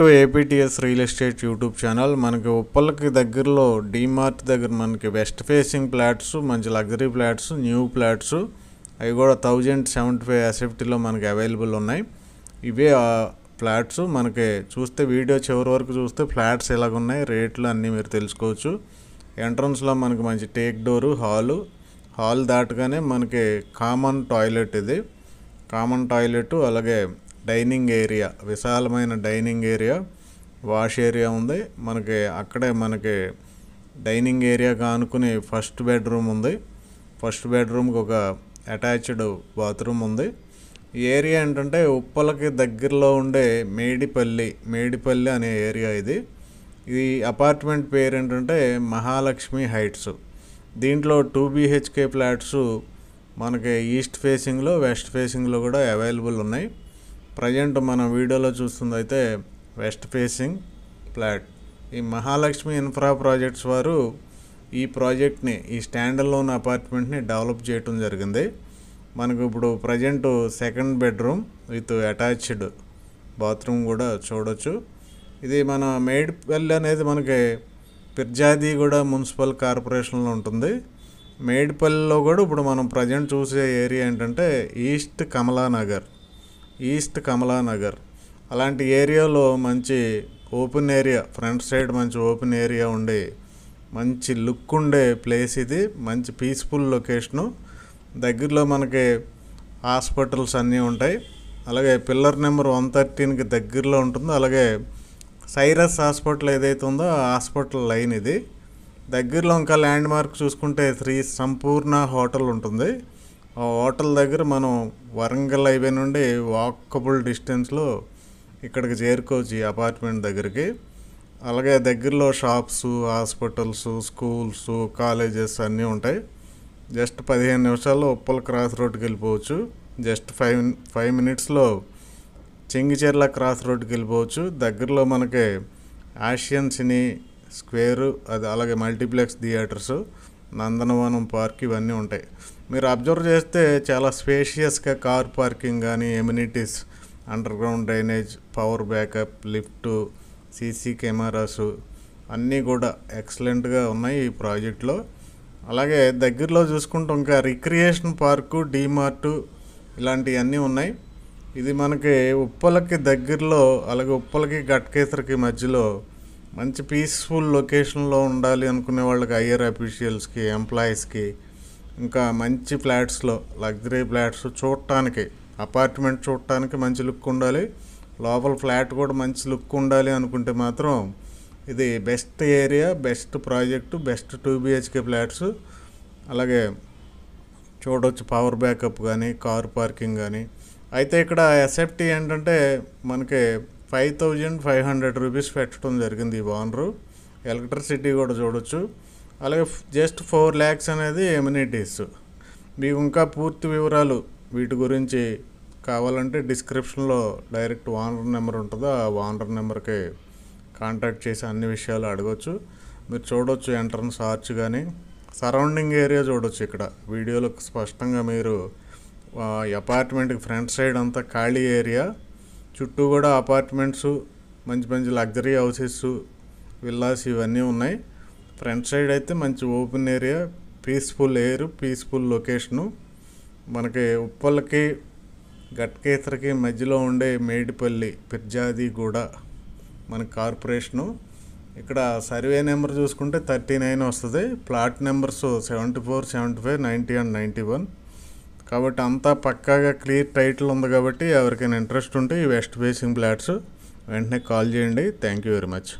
to APTS real estate YouTube channel మనకి ఉప్పలకి దగ్గరలో డీమార్ట్ దగ్గర మనకి వెస్ట్ ఫేసింగ్ ప్లాట్స్ మంచి లగ్జరీ ఫ్లాట్స్ న్యూ ప్లాట్స్ అవి కూడా థౌజండ్ సెవెంటీ ఫైవ్ అసెఫ్టీలో మనకి అవైలబుల్ ఉన్నాయి ఇవే ఫ్లాట్స్ మనకి చూస్తే వీడియో చివరి వరకు చూస్తే ఫ్లాట్స్ ఎలాగ ఉన్నాయి రేట్లు అన్నీ మీరు తెలుసుకోవచ్చు ఎంట్రన్స్లో మనకి మంచి టేక్ డోరు హాలు హాల్ దాటగానే మనకి కామన్ టాయిలెట్ ఇది కామన్ టాయిలెట్ అలాగే డైనింగ్ ఏరియా విశాలమైన డైనింగ్ ఏరియా వాష్ ఏరియా ఉంది మనకి అక్కడే మనకి డైనింగ్ ఏరియాగా అనుకుని ఫస్ట్ బెడ్రూమ్ ఉంది ఫస్ట్ బెడ్రూమ్కి ఒక అటాచ్డ్ బాత్రూమ్ ఉంది ఏరియా ఏంటంటే ఉప్పలకి దగ్గరలో ఉండే మేడిపల్లి మేడిపల్లి అనే ఏరియా ఇది ఈ అపార్ట్మెంట్ పేరు ఏంటంటే మహాలక్ష్మి హైట్స్ దీంట్లో టూ బీహెచ్కే ఫ్లాట్స్ మనకి ఈస్ట్ ఫేసింగ్లో వెస్ట్ ఫేసింగ్లో కూడా అవైలబుల్ ఉన్నాయి ప్రజెంట్ మన వీడియోలో చూస్తుంది అయితే వెస్ట్ ఫేసింగ్ ఫ్లాట్ ఈ మహాలక్ష్మి ఇన్ఫ్రా ప్రాజెక్ట్స్ వారు ఈ ప్రాజెక్ట్ని ఈ స్టాండ్ లోన్ అపార్ట్మెంట్ని డెవలప్ చేయటం జరిగింది మనకు ఇప్పుడు present second bedroom with attached bathroom కూడా చూడొచ్చు ఇది మన మేడ్పల్లి అనేది మనకి పిర్జాది కూడా మున్సిపల్ కార్పొరేషన్లో ఉంటుంది మేడ్పల్లిలో కూడా ఇప్పుడు మనం ప్రజెంట్ చూసే ఏరియా ఏంటంటే ఈస్ట్ కమలానగర్ ఈస్ట్ కమలానగర్ అలాంటి ఏరియాలో మంచి ఓపెన్ ఏరియా ఫ్రంట్ సైడ్ మంచి ఓపెన్ ఏరియా ఉండే మంచి లుక్ ఉండే ప్లేస్ ఇది మంచి పీస్ఫుల్ లొకేషను దగ్గరలో మనకి హాస్పిటల్స్ అన్నీ ఉంటాయి అలాగే పిల్లర్ నెంబర్ వన్ థర్టీన్కి దగ్గరలో ఉంటుందో అలాగే సైరస్ హాస్పిటల్ ఏదైతే ఉందో ఆ హాస్పిటల్ లైన్ ఇది దగ్గరలో ఇంకా ల్యాండ్ మార్క్ చూసుకుంటే శ్రీ సంపూర్ణ హోటల్ ఉంటుంది ఆ హోటల్ దగ్గర మనం వరంగల్ హైవే నుండి వాకబుల్ డిస్టెన్స్లో ఇక్కడికి చేరుకోవచ్చు ఈ అపార్ట్మెంట్ దగ్గరికి అలాగే దగ్గరలో షాప్స్ హాస్పిటల్స్ స్కూల్స్ కాలేజెస్ అన్నీ ఉంటాయి జస్ట్ పదిహేను నిమిషాల్లో ఉప్పల్ క్రాస్ రోడ్కి వెళ్ళిపోవచ్చు జస్ట్ ఫైవ్ ఫైవ్ మినిట్స్లో చెంగిచెర్ల క్రాస్ రోడ్కి వెళ్ళిపోవచ్చు దగ్గరలో మనకి ఆషియన్ సినీ స్క్వేరు అది అలాగే మల్టీప్లెక్స్ థియేటర్సు నందనవనం పార్క్ ఇవన్నీ ఉంటాయి మీరు అబ్జర్వ్ చేస్తే చాలా స్పేషియస్గా కార్ పార్కింగ్ కానీ amenities underground drainage power backup lift CC cameras అన్నీ కూడా ఎక్సలెంట్గా ఉన్నాయి ఈ ప్రాజెక్ట్లో అలాగే దగ్గరలో చూసుకుంటే ఇంకా రిక్రియేషన్ పార్కు డీమార్టు ఇలాంటివన్నీ ఉన్నాయి ఇది మనకి ఉప్పలకి దగ్గరలో అలాగే ఉప్పలకి గట్కేసరికి మధ్యలో మంచి పీస్ఫుల్ లొకేషన్లో ఉండాలి అనుకునే వాళ్ళకి హయ్యర్ అఫీషియల్స్కి ఎంప్లాయీస్కి ఇంకా మంచి ఫ్లాట్స్లో లగ్జరీ ఫ్లాట్స్ చూడటానికి అపార్ట్మెంట్ చూడటానికి మంచి లుక్ ఉండాలి లోపల ఫ్లాట్ కూడా మంచి లుక్ ఉండాలి అనుకుంటే మాత్రం ఇది best area best project best two BHK flats అలాగే చూడవచ్చు పవర్ బ్యాకప్ కానీ కార్ పార్కింగ్ కానీ అయితే ఇక్కడ ఎస్ఎఫ్టీ ఏంటంటే మనకి five thousand five hundred rupees పెట్టడం జరిగింది ఈ ఓనరు ఎలక్ట్రిసిటీ కూడా చూడవచ్చు అలాగే జస్ట్ ఫోర్ ల్యాక్స్ అనేది ఎమ్యూనిటీస్ మీకు ఇంకా పూర్తి వివరాలు వీటి గురించి కావాలంటే డిస్క్రిప్షన్లో డైరెక్ట్ ఓనర్ నెంబర్ ఉంటుందో ఆ ఓనర్ నెంబర్కి కాంటాక్ట్ చేసి అన్ని విషయాలు అడగచ్చు మీరు చూడవచ్చు ఎంట్రన్స్ ఆర్చ్ కానీ సరౌండింగ్ ఏరియా చూడవచ్చు ఇక్కడ వీడియోలో స్పష్టంగా మీరు అపార్ట్మెంట్కి ఫ్రంట్ సైడ్ అంతా ఖాళీ ఏరియా చుట్టూ కూడా అపార్ట్మెంట్స్ మంచి మంచి లగ్జరీ హౌసెస్ విల్లాస్ ఇవన్నీ ఉన్నాయి ఫ్రంట్ సైడ్ అయితే మంచి open area peaceful air peaceful location మనకి ఉప్పలకి గట్కేతరకి మధ్యలో ఉండే మేడిపల్లి పిర్జాది కూడా మన కార్పొరేషను ఇక్కడ సర్వే నెంబర్ చూసుకుంటే థర్టీ నైన్ వస్తుంది plot numbers seventy four seventy five ninety and ninety one కాబట్టి అంతా పక్కాగా క్లియర్ టైటిల్ ఉంది కాబట్టి ఎవరికైనా ఇంట్రెస్ట్ ఉంటే ఈ వెస్ట్ ఫేసింగ్ ప్లాట్స్ వెంటనే కాల్ చేయండి థ్యాంక్ యూ వెరీ మచ్